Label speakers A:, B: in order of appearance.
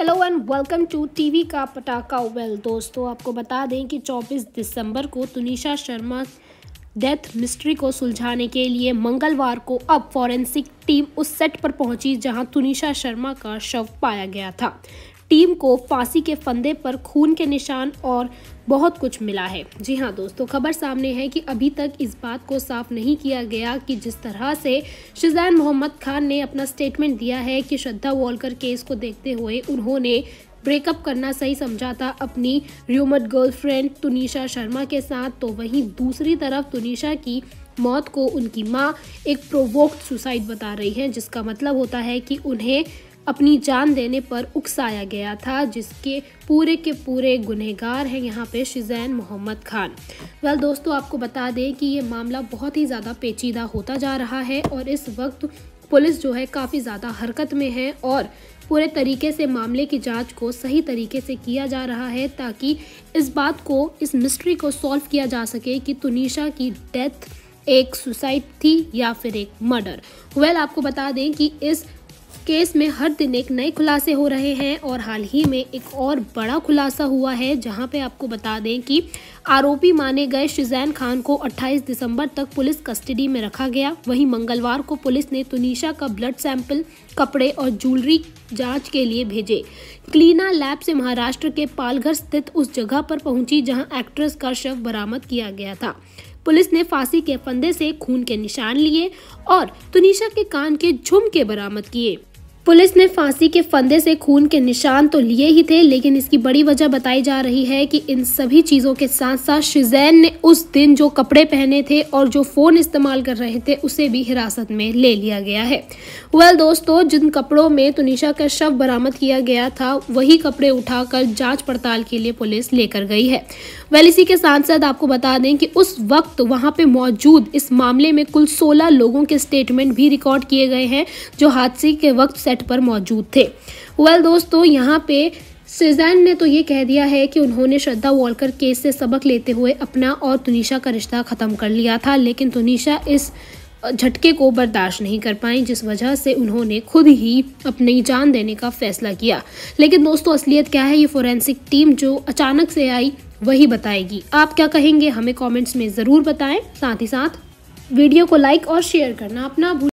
A: hello and welcome to TV का पटाखा well दोस्तों आपको बता दें कि 24 दिसंबर को तुनिशा शर्मा डेथ मिस्ट्री को सुलझाने के लिए मंगलवार को अब फॉरेंसिक टीम उस सेट पर पहुंची जहां तुनिशा शर्मा का शव पाया गया था टीम को फांसी के फंदे पर खून के निशान और बहुत कुछ मिला है जी हाँ दोस्तों खबर सामने है कि अभी तक इस बात को साफ नहीं किया गया कि जिस तरह से शिजान मोहम्मद खान ने अपना स्टेटमेंट दिया है कि श्रद्धा वॉलकर केस को देखते हुए उन्होंने ब्रेकअप करना सही समझा था अपनी र्यूमट गर्लफ्रेंड तुनिशा शर्मा के साथ तो वहीं दूसरी तरफ तुनिशा की मौत को उनकी माँ एक प्रोवोक्ड सुसाइड बता रही है जिसका मतलब होता है कि उन्हें अपनी जान देने पर उकसाया गया था जिसके पूरे के पूरे गुनहगार हैं यहाँ पे शिजैन मोहम्मद खान वेल दोस्तों आपको बता दें कि ये मामला बहुत ही ज़्यादा पेचीदा होता जा रहा है और इस वक्त पुलिस जो है काफ़ी ज़्यादा हरकत में है और पूरे तरीके से मामले की जांच को सही तरीके से किया जा रहा है ताकि इस बात को इस मिस्ट्री को सॉल्व किया जा सके कि तुनिशा की डेथ एक सुसाइड थी या फिर एक मर्डर वेल well, आपको बता दें कि इस केस में हर दिन एक नए खुलासे हो रहे हैं और हाल ही में एक और बड़ा खुलासा हुआ है जहां पे आपको बता दें कि आरोपी माने गए शिजैन खान को 28 दिसंबर तक पुलिस कस्टडी में रखा गया वहीं मंगलवार को पुलिस ने तुनिशा का ब्लड सैंपल कपड़े और ज्वेलरी जांच के लिए भेजे क्लीना लैब से महाराष्ट्र के पालघर स्थित उस जगह पर पहुंची जहां एक्ट्रेस का शव बरामद किया गया था पुलिस ने फांसी के फंदे से खून के निशान लिए और तुनिशा के कान के झुमके बरामद किए पुलिस ने फांसी के फंदे से खून के निशान तो लिए ही थे लेकिन इसकी बड़ी वजह बताई जा रही है कि इन सभी चीज़ों के साथ साथ शिजैन ने उस दिन जो कपड़े पहने थे और जो फ़ोन इस्तेमाल कर रहे थे उसे भी हिरासत में ले लिया गया है वेल well, दोस्तों जिन कपड़ों में तुनिशा का शव बरामद किया गया था वही कपड़े उठाकर जाँच पड़ताल के लिए पुलिस लेकर गई है वेल well, इसी के साथ साथ आपको बता दें कि उस वक्त वहाँ पर मौजूद इस मामले में कुल सोलह लोगों के स्टेटमेंट भी रिकॉर्ड किए गए हैं जो हादसे के वक्त सेट पर मौजूद थे वेल well, दोस्तों यहाँ पे सिजैन ने तो ये कह दिया है कि उन्होंने श्रद्धा वॉलकर केस से सबक लेते हुए अपना और तुनिशा का रिश्ता ख़त्म कर लिया था लेकिन तुनिशा इस झटके को बर्दाश्त नहीं कर पाई जिस वजह से उन्होंने खुद ही अपनी जान देने का फैसला किया लेकिन दोस्तों असलियत क्या है ये फोरेंसिक टीम जो अचानक से आई वही बताएगी आप क्या कहेंगे हमें कमेंट्स में ज़रूर बताएं साथ ही साथ वीडियो को लाइक और शेयर करना अपना